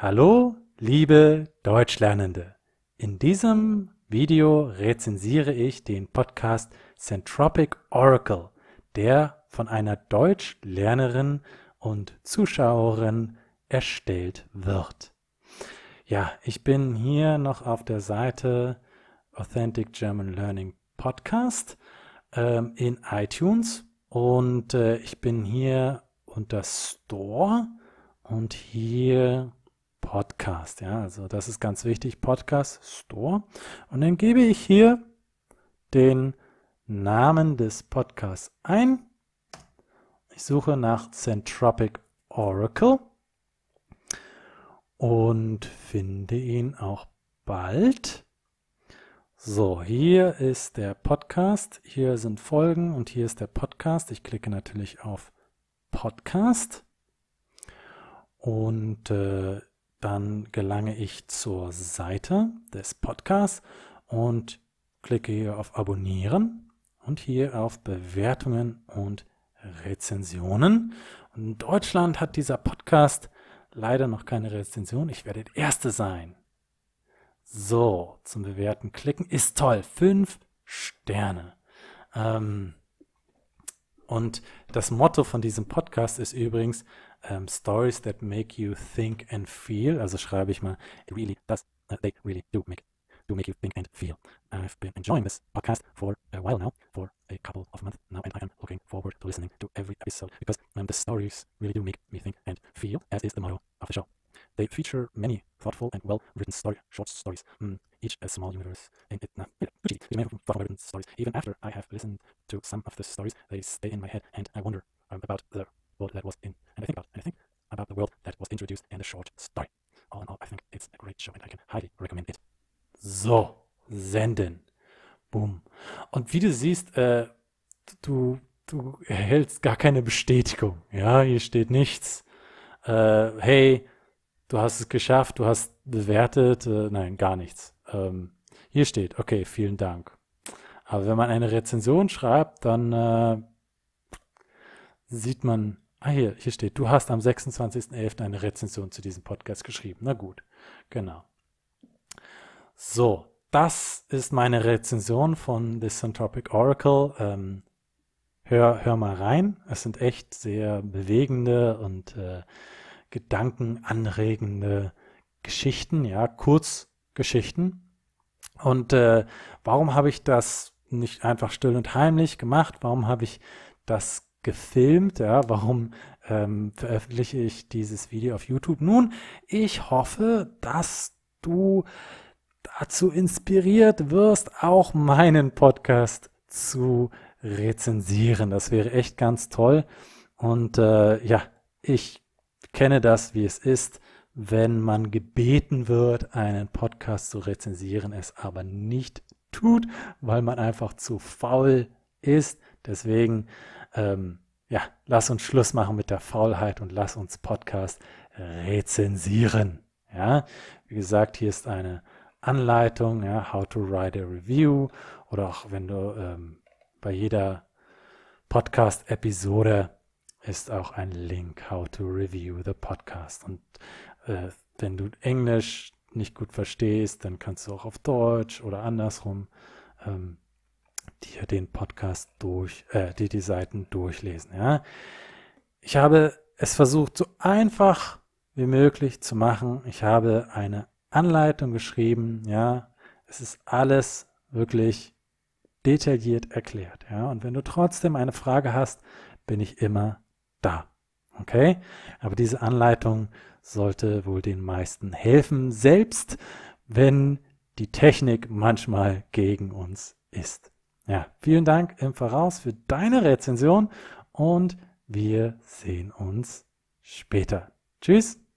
Hallo, liebe Deutschlernende! In diesem Video rezensiere ich den Podcast Centropic Oracle, der von einer Deutschlernerin und Zuschauerin erstellt wird. Ja, ich bin hier noch auf der Seite Authentic German Learning Podcast ähm, in iTunes und äh, ich bin hier unter Store und hier Podcast. Ja, also das ist ganz wichtig, Podcast Store. Und dann gebe ich hier den Namen des Podcasts ein. Ich suche nach Centropic Oracle und finde ihn auch bald. So, hier ist der Podcast, hier sind Folgen und hier ist der Podcast. Ich klicke natürlich auf Podcast und äh, dann gelange ich zur Seite des Podcasts und klicke hier auf Abonnieren und hier auf Bewertungen und Rezensionen. Und in Deutschland hat dieser Podcast leider noch keine Rezension. Ich werde der Erste sein. So, zum Bewerten klicken. Ist toll. Fünf Sterne. Ähm, und das Motto von diesem Podcast ist übrigens um, ähm, Stories that make you think and feel. Also schreibe ich mal, really does, uh, äh, they really do make, do make you think and feel. I've been enjoying this podcast for a while now, for a couple of months now, and I am looking forward to listening to every episode because um, the stories really do make me think and feel, as is the motto of the show. They feature many thoughtful and well-written story, short stories, mm, each a small universe in it. Nah, uh, remain thoughtful written stories. Even after I have listened to some of the stories, they stay in my head, and I wonder um, about the world that was in, and I think about, and I think about the world that was introduced in the short story. All in all, I think it's a great show, and I can highly recommend it. So, senden. Boom. Und wie du siehst, äh, du, du erhältst gar keine Bestätigung. Ja, hier steht nichts. Äh, hey, du hast es geschafft, du hast bewertet, äh, nein, gar nichts. Ähm, hier steht, okay, vielen Dank. Aber wenn man eine Rezension schreibt, dann äh, sieht man, ah hier, hier steht, du hast am 26.11. eine Rezension zu diesem Podcast geschrieben. Na gut, genau. So, das ist meine Rezension von The Centropic Oracle. Ähm, hör, hör mal rein. Es sind echt sehr bewegende und äh, gedankenanregende Geschichten, ja, Kurzgeschichten. Und äh, warum habe ich das nicht einfach still und heimlich gemacht? Warum habe ich das gefilmt? Ja, warum ähm, veröffentliche ich dieses Video auf YouTube? Nun, ich hoffe, dass du dazu inspiriert wirst, auch meinen Podcast zu rezensieren. Das wäre echt ganz toll. Und äh, ja, ich kenne das, wie es ist, wenn man gebeten wird, einen Podcast zu rezensieren, es aber nicht tut, weil man einfach zu faul ist. Deswegen, ähm, ja, lass uns Schluss machen mit der Faulheit und lass uns Podcast rezensieren. Ja, wie gesagt, hier ist eine Anleitung, ja, how to write a review oder auch wenn du ähm, bei jeder Podcast-Episode ist auch ein Link, How to Review the Podcast. Und äh, wenn du Englisch nicht gut verstehst, dann kannst du auch auf Deutsch oder andersrum ähm, dir den Podcast durch, äh, dir die Seiten durchlesen. Ja? Ich habe es versucht, so einfach wie möglich zu machen. Ich habe eine Anleitung geschrieben. Ja, es ist alles wirklich detailliert erklärt. Ja, und wenn du trotzdem eine Frage hast, bin ich immer da. Okay? Aber diese Anleitung sollte wohl den meisten helfen, selbst wenn die Technik manchmal gegen uns ist. Ja, vielen Dank im Voraus für deine Rezension und wir sehen uns später. Tschüss!